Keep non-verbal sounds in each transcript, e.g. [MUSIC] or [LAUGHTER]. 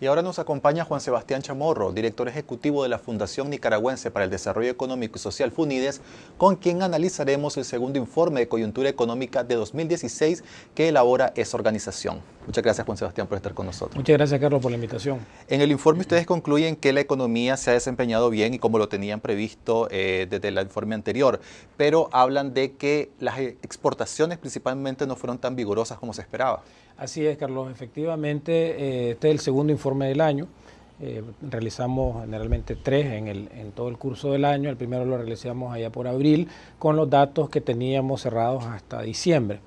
Y ahora nos acompaña Juan Sebastián Chamorro, director ejecutivo de la Fundación Nicaragüense para el Desarrollo Económico y Social FUNIDES, con quien analizaremos el segundo informe de coyuntura económica de 2016 que elabora esa organización. Muchas gracias Juan Sebastián por estar con nosotros. Muchas gracias Carlos por la invitación. En el informe ustedes concluyen que la economía se ha desempeñado bien y como lo tenían previsto eh, desde el informe anterior, pero hablan de que las exportaciones principalmente no fueron tan vigorosas como se esperaba. Así es, Carlos. Efectivamente, eh, este es el segundo informe del año. Eh, realizamos generalmente tres en, en todo el curso del año. El primero lo realizamos allá por abril con los datos que teníamos cerrados hasta diciembre.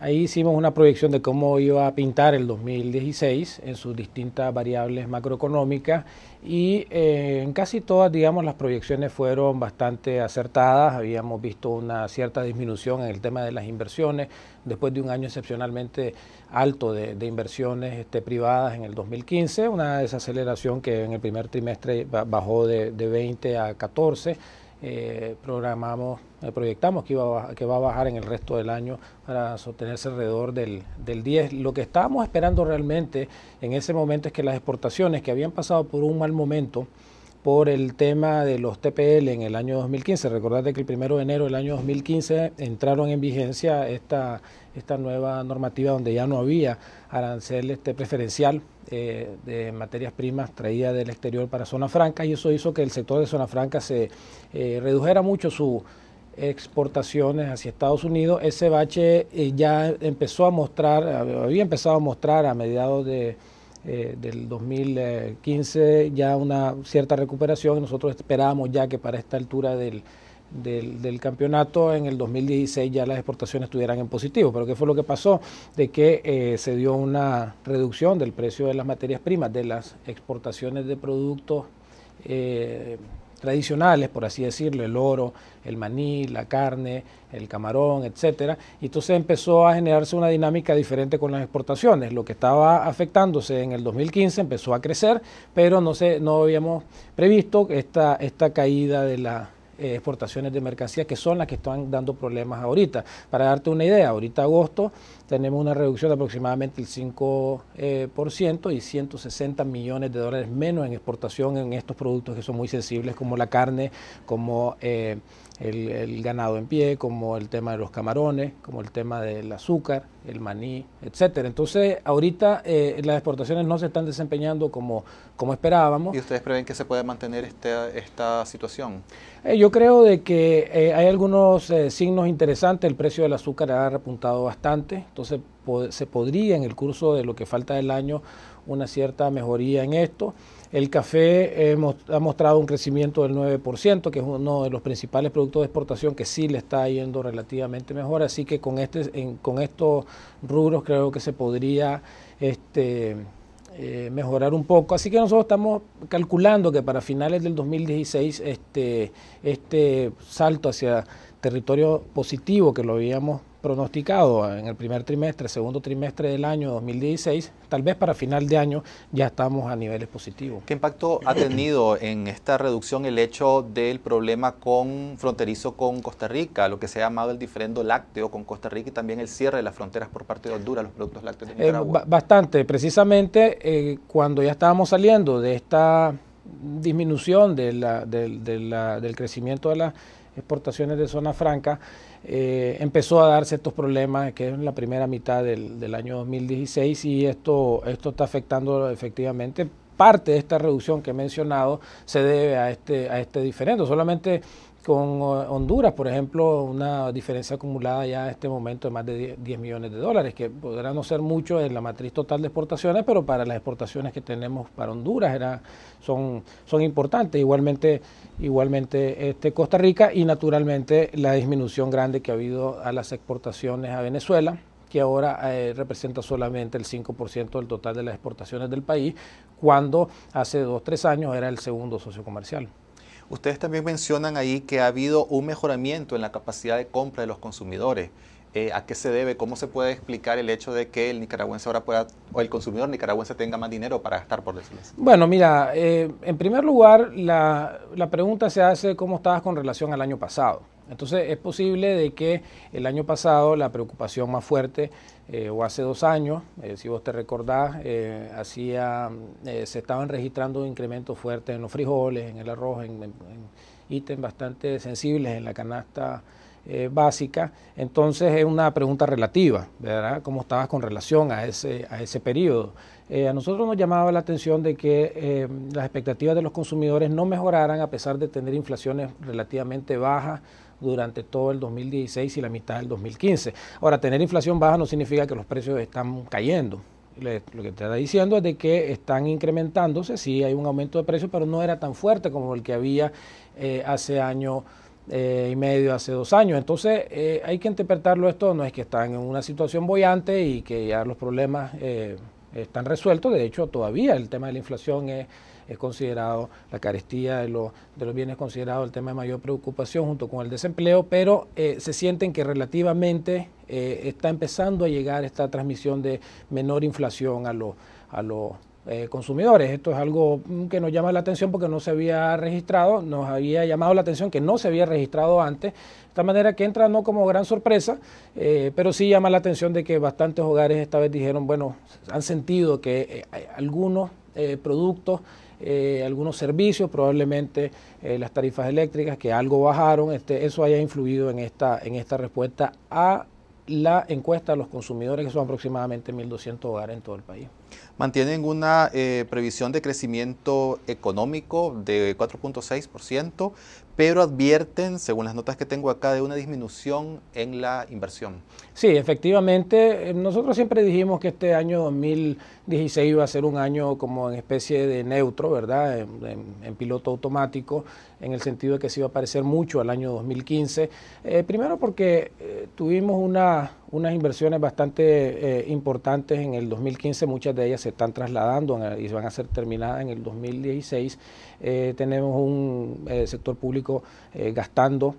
Ahí hicimos una proyección de cómo iba a pintar el 2016 en sus distintas variables macroeconómicas y eh, en casi todas, digamos, las proyecciones fueron bastante acertadas. Habíamos visto una cierta disminución en el tema de las inversiones después de un año excepcionalmente alto de, inversiones este, privadas en el 2015, una desaceleración que en el primer trimestre bajó de 20 a 14 eh, programamos, eh, proyectamos que, iba que va a bajar en el resto del año para sostenerse alrededor del, del 10. Lo que estábamos esperando realmente en ese momento es que las exportaciones que habían pasado por un mal momento, por el tema de los TPL en el año 2015. Recordad que el primero de enero del año 2015 entraron en vigencia esta, esta nueva normativa donde ya no había arancel este preferencial eh, de materias primas traídas del exterior para zona franca y eso hizo que el sector de zona franca se eh, redujera mucho sus exportaciones hacia Estados Unidos. Ese bache eh, ya empezó a mostrar, había empezado a mostrar a mediados de eh, del 2015 ya una cierta recuperación. y Nosotros esperábamos ya que para esta altura del, del, campeonato en el 2016 ya las exportaciones estuvieran en positivo. Pero ¿qué fue lo que pasó? De que eh, se dio una reducción del precio de las materias primas, de las exportaciones de productos. Eh, tradicionales, por así decirlo, el oro, el maní, la carne, el camarón, etcétera. Y entonces empezó a generarse una dinámica diferente con las exportaciones. Lo que estaba afectándose en el 2015 empezó a crecer, pero no, se, no habíamos previsto esta, esta caída de la, eh, exportaciones de mercancías que son las que están dando problemas ahorita. Para darte una idea, ahorita agosto tenemos una reducción de aproximadamente el 5% eh, y 160 millones de dólares menos en exportación en estos productos que son muy sensibles como la carne, como... Eh, el, ganado en pie, como el tema de los camarones, como el tema del azúcar, el maní, etcétera. Entonces, ahorita eh, las exportaciones no se están desempeñando como, como esperábamos. ¿Y ustedes prevén que se puede mantener este, esta situación? Eh, yo creo de que eh, hay algunos signos interesantes. El precio del azúcar ha repuntado bastante, entonces se podría en el curso de lo que falta del año una cierta mejoría en esto. El café eh, ha mostrado un crecimiento del 9%, que es uno de los principales productos de exportación que sí le está yendo relativamente mejor. Así que con, este, con estos rubros creo que se podría este, eh, mejorar un poco. Así que nosotros estamos calculando que para finales del 2016 este, este salto hacia territorio positivo que lo habíamos pronosticado en el primer trimestre, segundo trimestre del año 2016, tal vez para final de año ya estamos a niveles positivos. ¿Qué impacto ha tenido en esta reducción el hecho del problema con fronterizo con Costa Rica, lo que se ha llamado el diferendo lácteo con Costa Rica y también el cierre de las fronteras por parte de Honduras, los productos lácteos de eh, Nicaragua? bastante, precisamente eh, cuando ya estábamos saliendo de esta disminución de la, del crecimiento de la exportaciones de zona franca, eh, empezó a darse estos problemas, que es en la primera mitad del, año 2016, y esto, esto está afectando efectivamente. Parte de esta reducción que he mencionado se debe a este, a este diferendo. Solamente con Honduras, por ejemplo, una diferencia acumulada ya en este momento de más de 10 millones de dólares, que podrá no ser mucho en la matriz total de exportaciones, pero para las exportaciones que tenemos para Honduras era, son, son importantes. Igualmente, igualmente este, Costa Rica y naturalmente la disminución grande que ha habido a las exportaciones a Venezuela que ahora eh, representa solamente el 5% del total de las exportaciones del país, cuando hace dos, tres años era el segundo socio comercial. Ustedes también mencionan ahí que ha habido un mejoramiento en la capacidad de compra de los consumidores. Eh, ¿A qué se debe? ¿Cómo se puede explicar el hecho de que el nicaragüense ahora pueda, o el consumidor nicaragüense tenga más dinero para gastar, por decirlo Bueno, mira, eh, en primer lugar, la, la pregunta se hace cómo estabas con relación al año pasado. Entonces es posible de que el año pasado la preocupación más fuerte, eh, o hace dos años, eh, si vos te recordás, eh, hacía, se estaban registrando incrementos fuertes en los frijoles, en el arroz, en, ítems bastante sensibles en la canasta básica. Entonces es una pregunta relativa, ¿verdad? ¿Cómo estabas con relación a ese, a ese periodo? a nosotros nos llamaba la atención de que las expectativas de los consumidores no mejoraran a pesar de tener inflaciones relativamente bajas durante todo el 2016 y la mitad del 2015. Ahora, tener inflación baja no significa que los precios están cayendo. lo que te está diciendo es de que están incrementándose, sí hay un aumento de precios, pero no era tan fuerte como el que había eh, hace año eh, y medio, hace dos años. Entonces eh, hay que interpretarlo esto, no es que están en una situación bollante y que ya los problemas están resueltos. De hecho, todavía el tema de la inflación es, considerado, la carestía de, de los bienes es considerado el tema de mayor preocupación junto con el desempleo, pero eh, se sienten que relativamente eh, está empezando a llegar esta transmisión de menor inflación a, los a los eh, consumidores. Esto es algo que nos llama la atención porque no se había registrado, nos había llamado la atención que no se había registrado antes. De esta manera que entra no como gran sorpresa, eh, pero sí llama la atención de que bastantes hogares esta vez dijeron, bueno, han sentido que eh, algunos productos algunos servicios, probablemente las tarifas eléctricas que algo bajaron, este, eso haya influido en esta, en esta respuesta a la encuesta a los consumidores, que son aproximadamente 1.200 hogares en todo el país. ¿Mantienen una eh, previsión de crecimiento económico de 4.6%? pero advierten, según las notas que tengo acá, de una disminución en la inversión. Sí, efectivamente, eh, nosotros siempre dijimos que este año 2016 iba a ser un año como en especie de neutro, ¿verdad? En, piloto automático, en el sentido de que se iba a parecer mucho al año 2015. Eh, primero porque eh, tuvimos una unas inversiones bastante eh, importantes en el 2015, muchas de ellas se están trasladando y van a ser terminadas en el 2016. Eh, tenemos un eh, sector público gastando,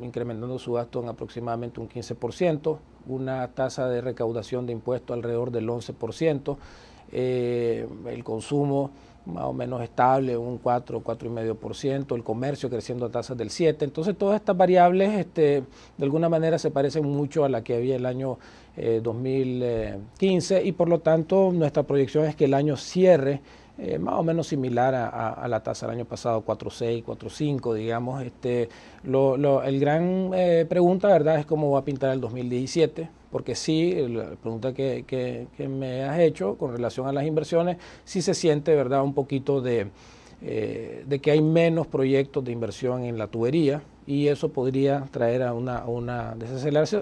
incrementando su gasto en aproximadamente un 15%, una tasa de recaudación de impuestos alrededor del 11%, el consumo más o menos estable, un 4, 4,5%, el comercio creciendo a tasas del 7%. Entonces todas estas variables este, de alguna manera se parecen mucho a la que había el año 2015 eh, eh, y por lo tanto nuestra proyección es que el año cierre eh, más o menos similar a, la tasa del año pasado, 4.6, 4.5, digamos. Este, lo, el gran pregunta, ¿verdad?, es cómo va a pintar el 2017 porque sí, la pregunta que, me has hecho con relación a las inversiones, sí se siente, ¿verdad?, un poquito de, eh, que hay menos proyectos de inversión en la tubería y eso podría traer a una,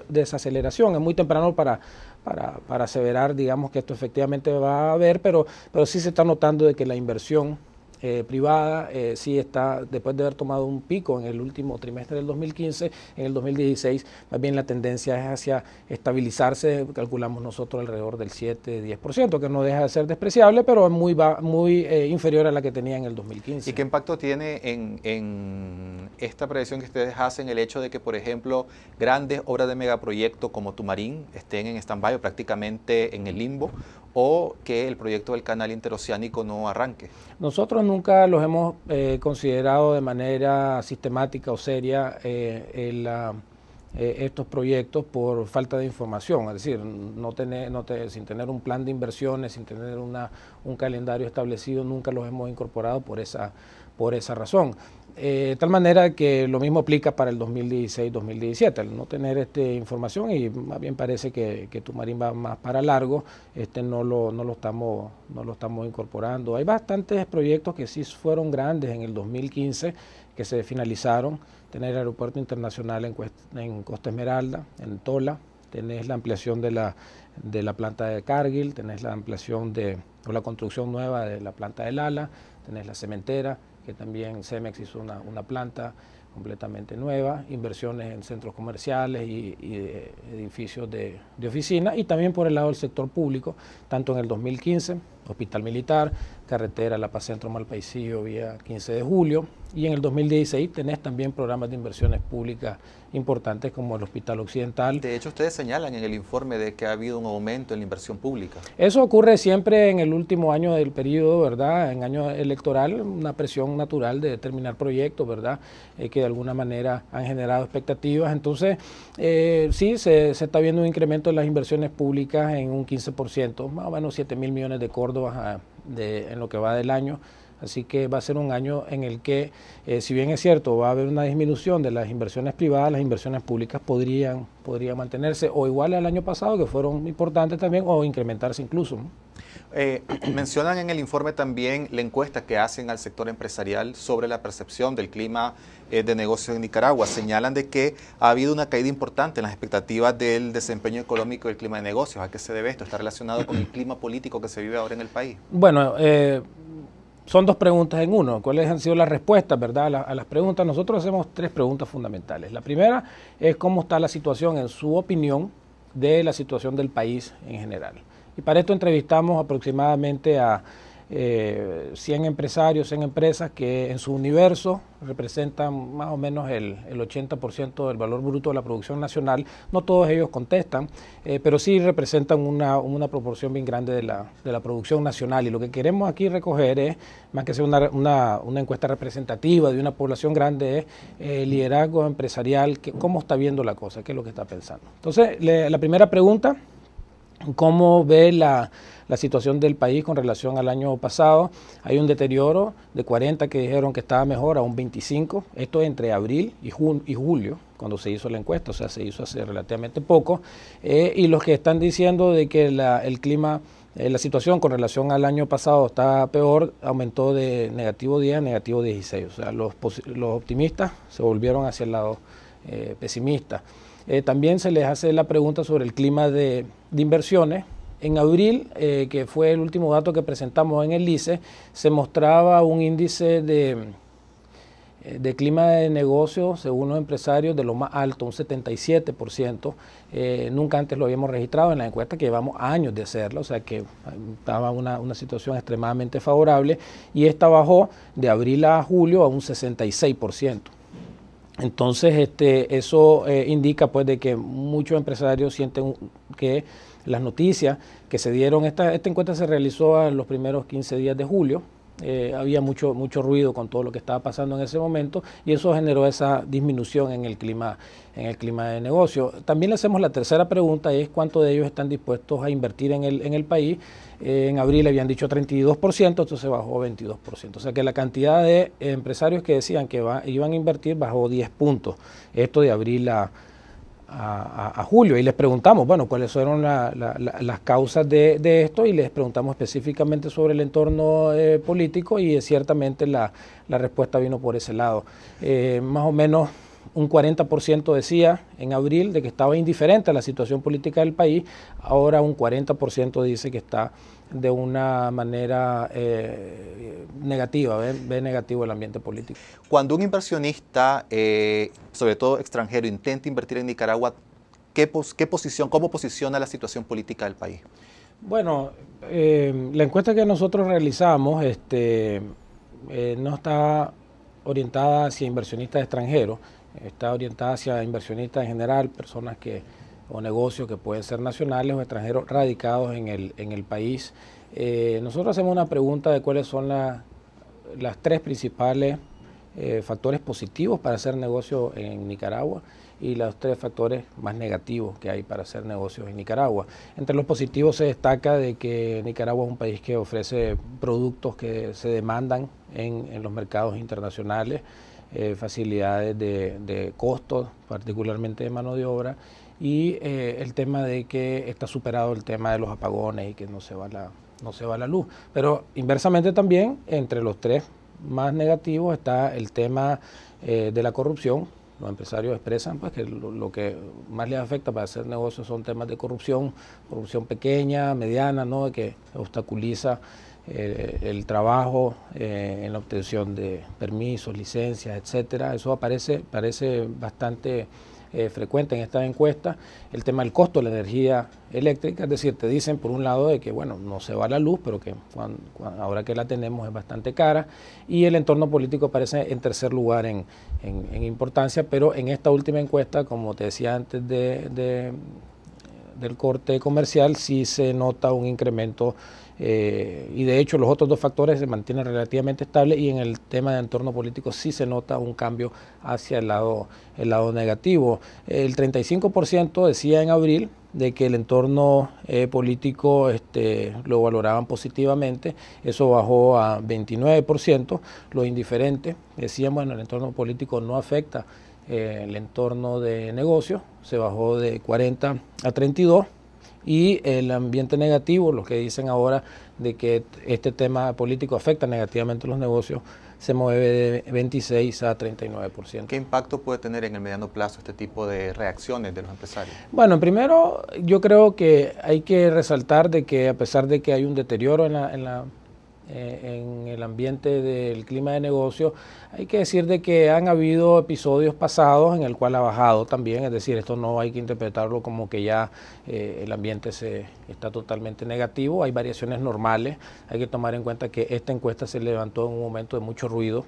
desaceleración, Es muy temprano para, para aseverar, digamos, que esto efectivamente va a haber, pero, pero sí se está notando de que la inversión eh, privada eh, sí está, después de haber tomado un pico en el último trimestre del 2015, en el 2016 más bien la tendencia es hacia estabilizarse, calculamos nosotros alrededor del 7-10%, que no deja de ser despreciable, pero es muy, muy eh, inferior a la que tenía en el 2015. ¿Y qué impacto tiene en, esta previsión que ustedes hacen el hecho de que, por ejemplo, grandes obras de megaproyecto como Tumarín estén en stand-by o prácticamente en el limbo? o que el proyecto del canal interoceánico no arranque? Nosotros nunca los hemos eh, considerado de manera sistemática o seria eh, eh, estos proyectos por falta de información, es decir, no tener, sin tener un plan de inversiones, sin tener un calendario establecido, nunca los hemos incorporado por esa, por esa razón. Eh, de tal manera que lo mismo aplica para el 2016-2017, al no tener esta información y más bien parece que, que tu marín va más para largo, este, no, lo, estamos, no lo estamos incorporando. Hay bastantes proyectos que sí fueron grandes en el 2015 que se finalizaron, tener el aeropuerto internacional en, en Costa Esmeralda, en Tola, tenés la ampliación de la, planta de Cargill, tenés la ampliación de, o la construcción nueva de la planta de Lala. tenés la cementera, que también CEMEX hizo una, planta completamente nueva, inversiones en centros comerciales y, edificios de, de oficina, y también por el lado del sector público, tanto en el 2015 Hospital Militar, carretera La Paz Centro Malpaisillo vía 15 de julio. Y en el 2016 tenés también programas de inversiones públicas importantes como el Hospital Occidental. De hecho, ustedes señalan en el informe de que ha habido un aumento en la inversión pública. Eso ocurre siempre en el último año del periodo, ¿verdad? En año electoral, una presión natural de determinar proyectos, ¿verdad? Eh, que de alguna manera han generado expectativas. Entonces, eh, sí, se, se, está viendo un incremento en las inversiones públicas en un 15%, más o menos 7 mil millones de cortes en lo que va del año Así que va a ser un año en el que, eh, si bien es cierto, va a haber una disminución de las inversiones privadas, las inversiones públicas podrían, podrían mantenerse o igual al año pasado, que fueron importantes también, o incrementarse incluso. Eh, [CLEARS THROAT] mencionan en el informe también la encuesta que hacen al sector empresarial sobre la percepción del clima eh, de negocios en Nicaragua. Señalan de que ha habido una caída importante en las expectativas del desempeño económico y el clima de negocios. ¿A qué se debe esto? ¿Está relacionado con el clima político que se vive ahora en el país? Bueno, son dos preguntas en uno. ¿Cuáles han sido las respuestas, verdad, a, a, las preguntas? Nosotros hacemos tres preguntas fundamentales. La primera es cómo está la situación, en su opinión, de la situación del país en general. Y para esto entrevistamos aproximadamente a eh, 100 empresarios, 100 empresas que en su universo representan más o menos el, el 80% del valor bruto de la producción nacional. No todos ellos contestan, eh, pero sí representan una, proporción bien grande de la, producción nacional. Y lo que queremos aquí recoger es, más que sea una, una, encuesta representativa de una población grande, es el eh, liderazgo empresarial, cómo está viendo la cosa, qué es lo que está pensando. Entonces, la primera pregunta cómo ve la, situación del país con relación al año pasado. Hay un deterioro de 40 que dijeron que estaba mejor a un 25, esto entre abril y, y julio, cuando se hizo la encuesta, o sea, se hizo hace relativamente poco. Eh, y los que están diciendo de que la, el clima, eh, la situación con relación al año pasado está peor, aumentó de negativo 10 a negativo 16. O sea, los, optimistas se volvieron hacia el lado eh, pesimista. también se les hace la pregunta sobre el clima de de inversiones. En abril, eh, que fue el último dato que presentamos en el lice se mostraba un índice de, eh, de clima de negocio, según los empresarios, de lo más alto, un 77%. Eh, nunca antes lo habíamos registrado en la encuesta que llevamos años de hacerlo, o sea que estaba una, una situación extremadamente favorable y esta bajó de abril a julio a un 66%. Entonces, este, eso eh, indica pues de que muchos empresarios sienten que las noticias que se dieron, esta, esta encuesta se realizó en los primeros 15 días de julio, eh, había mucho, mucho ruido con todo lo que estaba pasando en ese momento y eso generó esa disminución en el clima, en el clima de negocio. También le hacemos la tercera pregunta, es cuánto de ellos están dispuestos a invertir en el, en el país. Eh, en abril habían dicho 32%, entonces bajó 22%. O sea que la cantidad de empresarios que decían que iban a invertir bajó 10 puntos, esto de abril a a, Julio y les preguntamos, bueno, cuáles fueron las causas de, esto y les preguntamos específicamente sobre el entorno eh, político y eh, ciertamente la, respuesta vino por ese lado. Eh, más o menos un 40% decía en abril de que estaba indiferente a la situación política del país, ahora un 40% dice que está de una manera eh, negativa, ve, negativo el ambiente político. Cuando un inversionista, eh, sobre todo extranjero, intenta invertir en Nicaragua, ¿qué, posición, ¿cómo posiciona la situación política del país? Bueno, eh, la encuesta que nosotros realizamos este, no está orientada hacia inversionistas extranjeros, está orientada hacia inversionistas en general, personas que o negocios que pueden ser nacionales o extranjeros radicados en el, en el país. Eh, nosotros hacemos una pregunta de cuáles son las tres principales eh, factores positivos para hacer negocios en Nicaragua y los tres factores más negativos que hay para hacer negocios en Nicaragua. Entre los positivos se destaca de que Nicaragua es un país que ofrece productos que se demandan en, los mercados internacionales, eh, facilidades de, de costos, particularmente de mano de obra, y eh, el tema de que está superado el tema de los apagones y que no se va la, no se va la luz. Pero inversamente también, entre los tres más negativos está el tema eh, de la corrupción. Los empresarios expresan pues, que lo, que más les afecta para hacer negocios son temas de corrupción, corrupción pequeña, mediana, ¿no? que obstaculiza eh, el trabajo en la obtención de permisos, licencias, etcétera. Eso aparece, parece bastante eh, frecuente en estas encuestas, el tema del costo de la energía eléctrica, es decir, te dicen por un lado de que, bueno, no se va la luz, pero que ahora que la tenemos es bastante cara, y el entorno político aparece en tercer lugar en, importancia, pero en esta última encuesta, como te decía antes de, de del corte comercial, sí se nota un incremento eh, y de hecho los otros dos factores se mantienen relativamente estables y en el tema de entorno político sí se nota un cambio hacia el lado, el lado negativo. El 35% decía en abril de que el entorno eh, político este, lo valoraban positivamente, eso bajó a 29%, los indiferentes decían, bueno, el entorno político no afecta eh, el entorno de negocio, se bajó de 40 a 32%, y el ambiente negativo, los que dicen ahora de que este tema político afecta negativamente los negocios, se mueve de 26 a 39%. ¿Qué impacto puede tener en el mediano plazo este tipo de reacciones de los empresarios? Bueno, primero yo creo que hay que resaltar de que a pesar de que hay un deterioro en la, en la eh, en el ambiente del clima de negocio, hay que decir de que han habido episodios pasados en el cual ha bajado también, es decir, esto no hay que interpretarlo como que ya eh, el ambiente se está totalmente negativo, hay variaciones normales, hay que tomar en cuenta que esta encuesta se levantó en un momento de mucho ruido,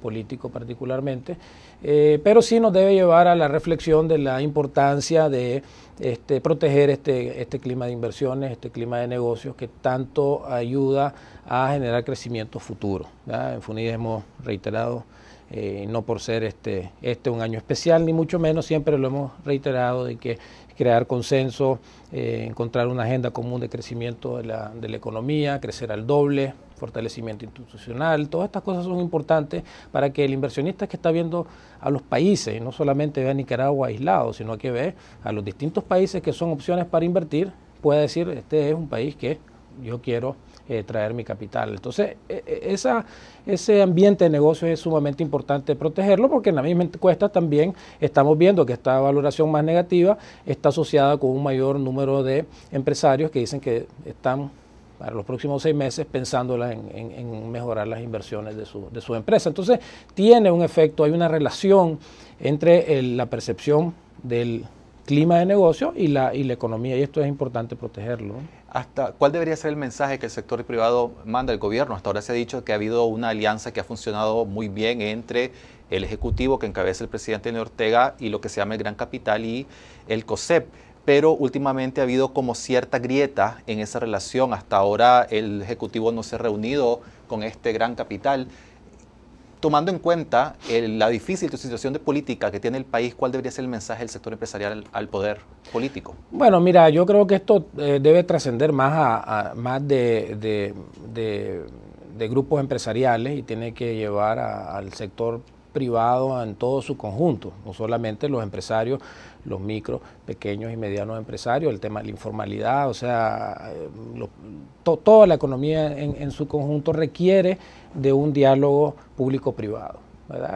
político particularmente, eh, pero sí nos debe llevar a la reflexión de la importancia de este, proteger este, este clima de inversiones, este clima de negocios que tanto ayuda a generar crecimiento futuro. En FUNIDES hemos reiterado, eh, no por ser este, este, un año especial, ni mucho menos, siempre lo hemos reiterado de que crear consenso, eh, encontrar una agenda común de crecimiento de la, de la economía, crecer al doble, fortalecimiento institucional, todas estas cosas son importantes para que el inversionista que está viendo a los países, no solamente ve a Nicaragua aislado, sino que ve a los distintos países que son opciones para invertir, pueda decir, este es un país que yo quiero eh, traer mi capital. Entonces, e, e, esa, ese ambiente de negocios es sumamente importante protegerlo porque en la misma encuesta también estamos viendo que esta valoración más negativa está asociada con un mayor número de empresarios que dicen que están para los próximos seis meses pensándola en, mejorar las inversiones de su, de su, empresa. Entonces tiene un efecto, hay una relación entre la percepción del clima de negocio y la, y la economía y esto es importante protegerlo. Hasta, ¿Cuál debería ser el mensaje que el sector privado manda al gobierno? Hasta ahora se ha dicho que ha habido una alianza que ha funcionado muy bien entre el Ejecutivo que encabeza el presidente Ortega y lo que se llama el Gran Capital y el COSEP pero últimamente ha habido como cierta grieta en esa relación. Hasta ahora el Ejecutivo no se ha reunido con este gran capital. Tomando en cuenta la difícil situación de política que tiene el país, ¿cuál debería ser el mensaje del sector empresarial al poder político? Bueno, mira, yo creo que esto eh, debe trascender más, a, más de, grupos empresariales y tiene que llevar al sector privado en todo su conjunto, no solamente los empresarios, los micro, pequeños y medianos empresarios, el tema de la informalidad, o sea, eh, toda la economía en, su conjunto requiere de un diálogo público-privado.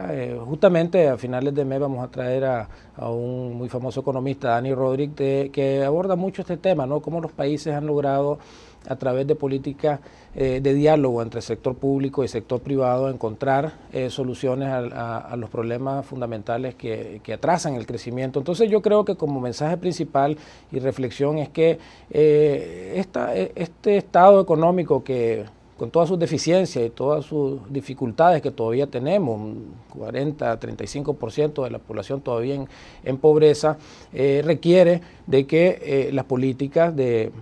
Eh, justamente a finales de mes vamos a traer a, un muy famoso economista, Dani Rodríguez, que aborda mucho este tema, ¿no? Cómo los países han logrado a través de políticas eh, de diálogo entre sector público y sector privado, encontrar eh, soluciones a, los problemas fundamentales que, atrasan el crecimiento. Entonces yo creo que como mensaje principal y reflexión es que eh, e, este estado económico que con todas sus deficiencias y todas sus dificultades que todavía tenemos, un 40, 35% de la población todavía en, pobreza, eh, requiere de que eh, las políticas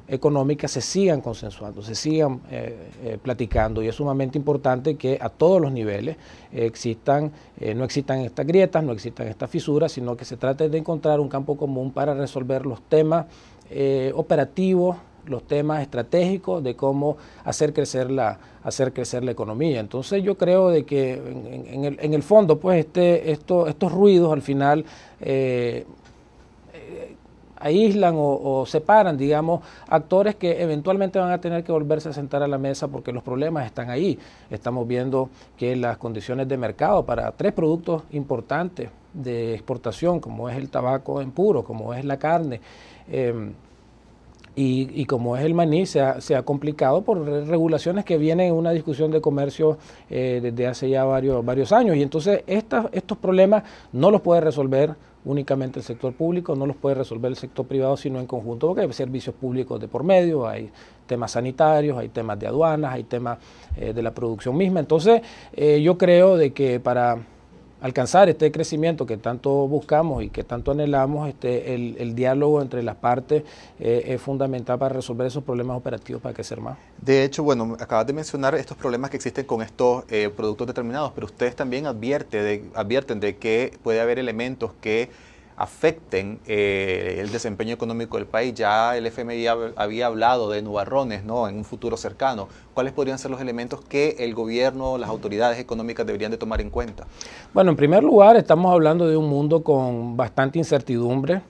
económicas se sigan consensuando, se sigan eh, platicando y es sumamente importante que a todos los niveles existan, no existan estas grietas, no existan estas fisuras, sino que se trate de encontrar un campo común para resolver los temas operativos los temas estratégicos de cómo hacer crecer la, hacer crecer la economía. Entonces yo creo de que en, el, fondo, pues este, esto, estos ruidos al final eh, eh, aíslan o, separan, digamos, actores que eventualmente van a tener que volverse a sentar a la mesa porque los problemas están ahí. Estamos viendo que las condiciones de mercado para tres productos importantes de exportación, como es el tabaco en puro, como es la carne, em, y, como es el maní, se ha, complicado por regulaciones que vienen en una discusión de comercio eh, desde hace ya varios, varios años. Y entonces estos problemas no los puede resolver únicamente el sector público, no los puede resolver el sector privado, sino en conjunto, porque hay servicios públicos de por medio, hay temas sanitarios, hay temas de aduanas, hay temas eh, de la producción misma. Entonces eh, yo creo de que para alcanzar este crecimiento que tanto buscamos y que tanto anhelamos, este, el, diálogo entre las partes eh, es fundamental para resolver esos problemas operativos para crecer más. De hecho, bueno, acabas de mencionar estos problemas que existen con estos eh, productos determinados, pero ustedes también advierte advierten de que puede haber elementos que afecten eh, el desempeño económico del país. Ya el FMI había hablado de nubarrones ¿no? en un futuro cercano. ¿Cuáles podrían ser los elementos que el gobierno, las autoridades económicas deberían de tomar en cuenta? Bueno, en primer lugar, estamos hablando de un mundo con bastante incertidumbre.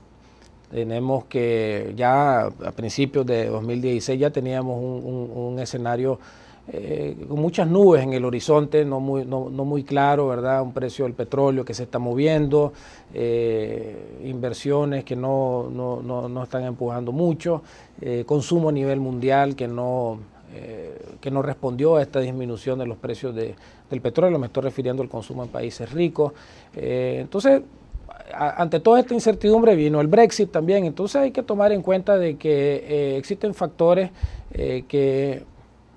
Tenemos que ya a principios de 2016 ya teníamos un, un escenario eh, con muchas nubes en el horizonte, no muy, no, claro, ¿verdad? Un precio del petróleo que se está moviendo, eh, inversiones que no, están empujando mucho, eh, consumo a nivel mundial que no, que no respondió a esta disminución de los precios del petróleo, me estoy refiriendo al consumo en países ricos. entonces, ante toda esta incertidumbre vino el Brexit también, entonces hay que tomar en cuenta de que existen factores que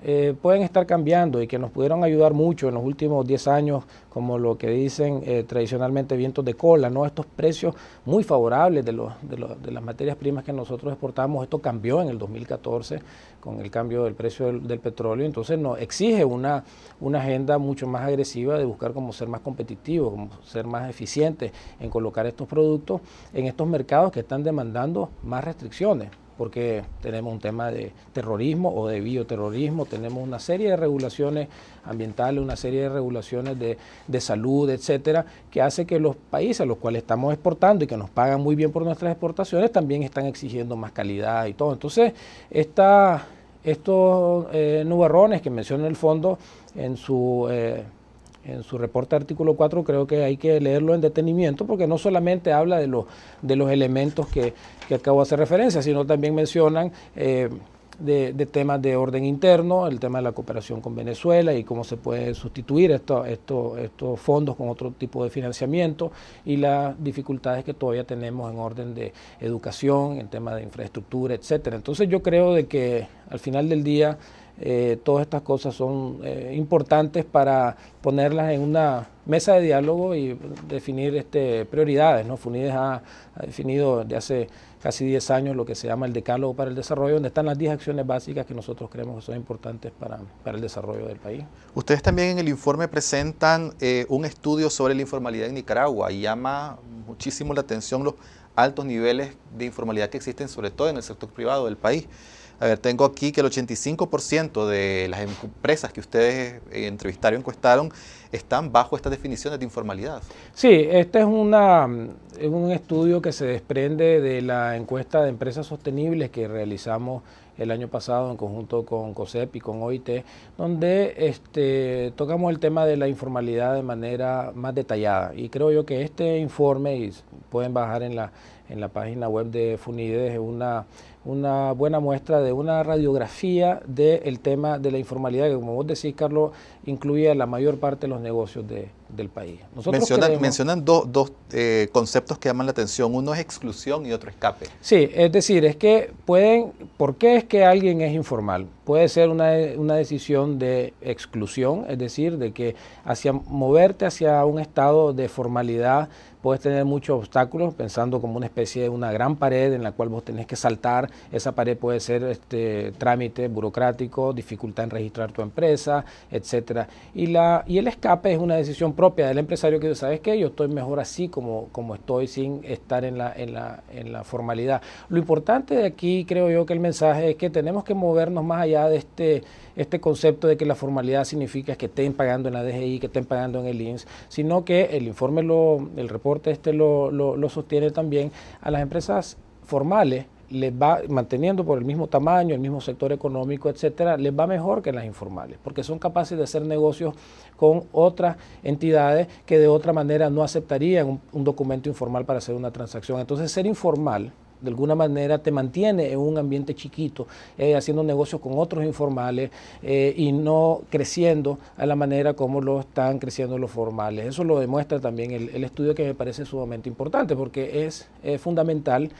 eh, pueden estar cambiando y que nos pudieron ayudar mucho en los últimos 10 años, como lo que dicen eh, tradicionalmente vientos de cola, ¿no? Estos precios muy favorables de, los, de, las materias primas que nosotros exportamos, esto cambió en el 2014 con el cambio del precio del, petróleo, entonces nos exige una, una agenda mucho más agresiva de buscar cómo ser más competitivos, cómo ser más eficientes en colocar estos productos en estos mercados que están demandando más restricciones porque tenemos un tema de terrorismo o de bioterrorismo, tenemos una serie de regulaciones ambientales, una serie de regulaciones de, salud, etcétera, que hace que los países a los cuales estamos exportando y que nos pagan muy bien por nuestras exportaciones también están exigiendo más calidad y todo. Entonces, esta, estos eh, nubarrones que menciona el fondo en su. Eh, en su reporte artículo 4 creo que hay que leerlo en detenimiento porque no solamente habla de los, de los elementos que, acabo de hacer referencia, sino también mencionan... Eh, de, temas de orden interno, el tema de la cooperación con Venezuela y cómo se puede sustituir esto, estos fondos con otro tipo de financiamiento y las dificultades que todavía tenemos en orden de educación, en temas de infraestructura, etcétera. Entonces yo creo de que al final del día eh, todas estas cosas son eh, importantes para ponerlas en una mesa de diálogo y definir este, prioridades. ¿no? FUNIDES ha, definido de hace casi 10 años lo que se llama el Decálogo para el Desarrollo, donde están las 10 acciones básicas que nosotros creemos que son importantes para, el desarrollo del país. Ustedes también en el informe presentan eh, un estudio sobre la informalidad en Nicaragua y llama muchísimo la atención los altos niveles de informalidad que existen, sobre todo en el sector privado del país. A ver, tengo aquí que el 85% de las empresas que ustedes eh, entrevistaron, encuestaron, están bajo estas definiciones de informalidad. Sí, este es, una, un estudio que se desprende de la encuesta de empresas sostenibles que realizamos el año pasado en conjunto con COSEP y con OIT, donde este, tocamos el tema de la informalidad de manera más detallada. Y creo yo que este informe, y pueden bajar en la, en la página web de FUNIDES, es una una buena muestra de una radiografía del el tema de la informalidad, que como vos decís, Carlos, incluía la mayor parte de los negocios de, del país. mencionan, dos eh, conceptos que llaman la atención, uno es exclusión y otro escape. Sí, es decir, es que pueden, ¿por qué es que alguien es informal? Puede ser una, una decisión de exclusión, es decir, de que hacia moverte hacia un estado de formalidad puedes tener muchos obstáculos, pensando como una especie de una gran pared en la cual vos tenés que saltar. Esa pared puede ser este trámite burocrático, dificultad en registrar tu empresa, etcétera. Y la y el escape es una decisión propia del empresario que sabes que yo estoy mejor así como, como estoy sin estar en la, en, la, en la formalidad. Lo importante de aquí creo yo que el mensaje es que tenemos que movernos más allá de este, este concepto de que la formalidad significa que estén pagando en la DGI, que estén pagando en el INS, sino que el informe, lo, el reporte este lo, lo sostiene también a las empresas formales les va manteniendo por el mismo tamaño, el mismo sector económico, etcétera, les va mejor que las informales, porque son capaces de hacer negocios con otras entidades que de otra manera no aceptarían un, documento informal para hacer una transacción. Entonces, ser informal de alguna manera te mantiene en un ambiente chiquito, eh, haciendo negocios con otros informales eh, y no creciendo a la manera como lo están creciendo los formales. Eso lo demuestra también el, estudio que me parece sumamente importante porque es eh, fundamental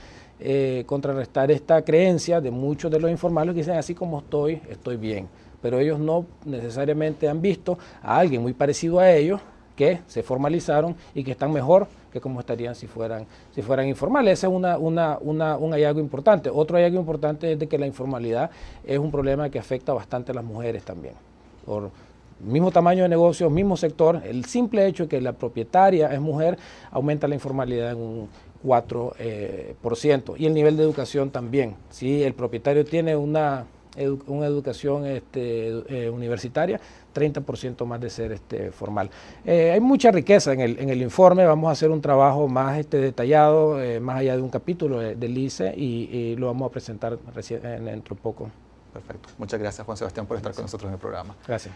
eh, contrarrestar esta creencia de muchos de los informales que dicen así como estoy, estoy bien. Pero ellos no necesariamente han visto a alguien muy parecido a ellos que se formalizaron y que están mejor que como estarían si fueran, si fueran informales. Ese es un hallazgo importante. Otro hallazgo importante es de que la informalidad es un problema que afecta bastante a las mujeres también. Por, mismo tamaño de negocio, mismo sector, el simple hecho de que la propietaria es mujer aumenta la informalidad en un, 4%. Eh, y el nivel de educación también. Si el propietario tiene una, una educación este, eh, universitaria, 30% más de ser este, formal. Eh, hay mucha riqueza en el, en el, informe, vamos a hacer un trabajo más este, detallado, más allá de un capítulo del ICE y, lo vamos a presentar recién, dentro poco. Perfecto. Muchas gracias Juan Sebastián por estar con nosotros en el programa. Gracias.